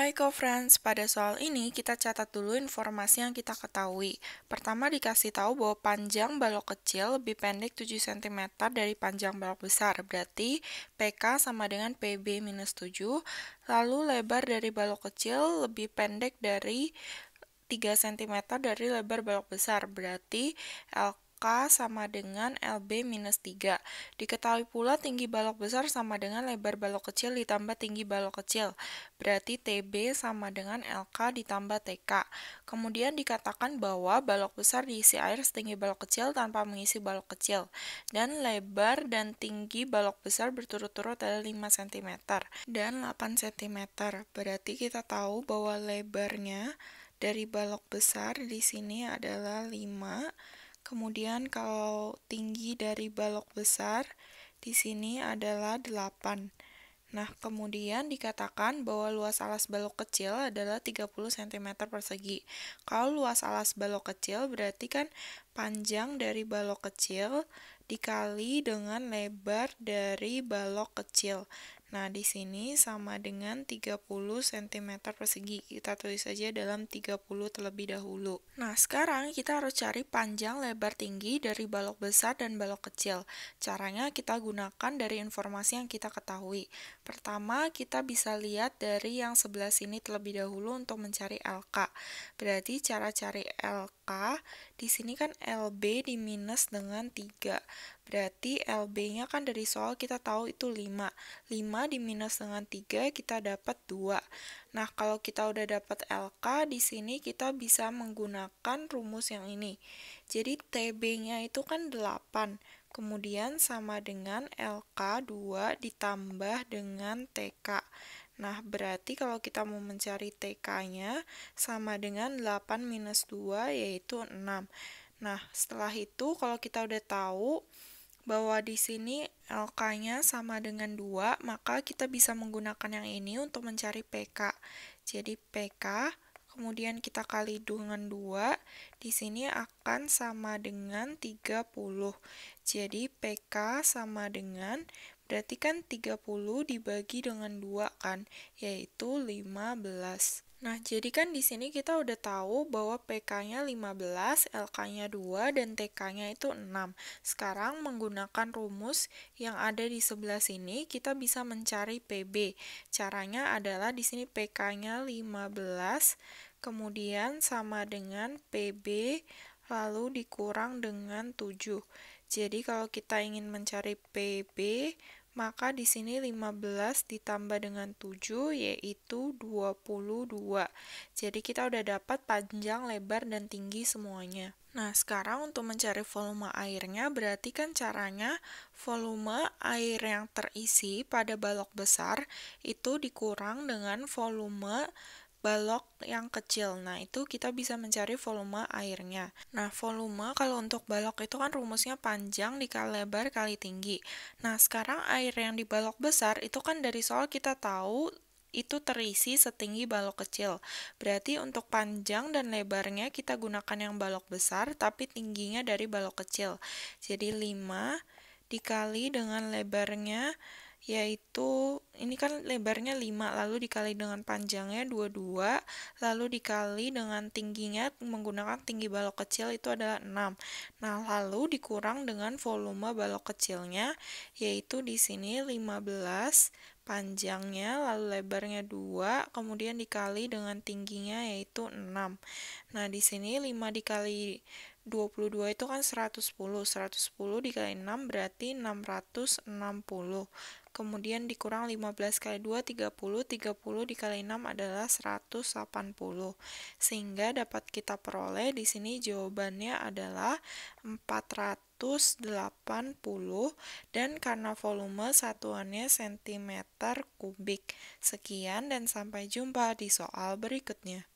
Hai co-friends, pada soal ini kita catat dulu informasi yang kita ketahui. Pertama dikasih tahu bahwa panjang balok kecil lebih pendek 7 cm dari panjang balok besar, berarti PK sama dengan PB minus 7. Lalu lebar dari balok kecil lebih pendek dari 3 cm dari lebar balok besar, berarti LK K sama dengan LB minus 3. Diketahui pula tinggi balok besar sama dengan lebar balok kecil ditambah tinggi balok kecil. Berarti TB sama dengan LK ditambah TK. Kemudian dikatakan bahwa balok besar diisi air setinggi balok kecil tanpa mengisi balok kecil. Dan lebar dan tinggi balok besar berturut-turut adalah 5 cm dan 8 cm. Berarti kita tahu bahwa lebarnya dari balok besar di sini adalah 5 Kemudian kalau tinggi dari balok besar di sini adalah 8. Nah, kemudian dikatakan bahwa luas alas balok kecil adalah 30 cm persegi. Kalau luas alas balok kecil berarti kan panjang dari balok kecil dikali dengan lebar dari balok kecil. Nah, di sini sama dengan 30 cm persegi. Kita tulis saja dalam 30 terlebih dahulu. Nah, sekarang kita harus cari panjang, lebar, tinggi dari balok besar dan balok kecil. Caranya kita gunakan dari informasi yang kita ketahui. Pertama, kita bisa lihat dari yang sebelah sini terlebih dahulu untuk mencari LK. Berarti cara cari LK, di sini kan LB minus dengan 3. Berarti LB-nya kan dari soal kita tahu itu 5. 5 di minus dengan 3 kita dapat 2. Nah, kalau kita udah dapat LK, di sini kita bisa menggunakan rumus yang ini. Jadi TB-nya itu kan 8. Kemudian sama dengan LK 2 ditambah dengan TK. Nah, berarti kalau kita mau mencari TK-nya sama dengan 8 minus 2 yaitu 6. Nah, setelah itu kalau kita udah tahu bahwa di sini LK-nya sama dengan 2, maka kita bisa menggunakan yang ini untuk mencari PK. Jadi PK, kemudian kita kali dengan 2, di sini akan sama dengan 30. Jadi PK sama dengan, berarti kan 30 dibagi dengan 2 kan, yaitu 15. Nah, jadi kan di sini kita udah tahu bahwa PK-nya 15, LK-nya 2, dan TK-nya itu 6. Sekarang menggunakan rumus yang ada di sebelah sini, kita bisa mencari PB. Caranya adalah di sini PK-nya 15, kemudian sama dengan PB, lalu dikurang dengan 7. Jadi kalau kita ingin mencari PB, maka di sini 15 ditambah dengan 7 yaitu 22. Jadi kita udah dapat panjang, lebar, dan tinggi semuanya. Nah, sekarang untuk mencari volume airnya berarti kan caranya volume air yang terisi pada balok besar itu dikurang dengan volume balok yang kecil. Nah, itu kita bisa mencari volume airnya. Nah, volume kalau untuk balok itu kan rumusnya panjang dikali lebar kali tinggi. Nah, sekarang air yang di balok besar itu kan dari soal kita tahu itu terisi setinggi balok kecil. Berarti untuk panjang dan lebarnya kita gunakan yang balok besar tapi tingginya dari balok kecil. Jadi 5 dikali dengan lebarnya yaitu ini kan lebarnya 5 lalu dikali dengan panjangnya 22 lalu dikali dengan tingginya menggunakan tinggi balok kecil itu adalah 6 nah lalu dikurang dengan volume balok kecilnya yaitu di sini 15 panjangnya lalu lebarnya 2 kemudian dikali dengan tingginya yaitu 6 nah di sini 5 dikali 22 itu kan 110. 110 dikali 6 berarti 660. Kemudian dikurang 15 kali 2 30. 30 dikali 6 adalah 180. Sehingga dapat kita peroleh di sini jawabannya adalah 480 dan karena volume satuannya cm kubik. Sekian dan sampai jumpa di soal berikutnya.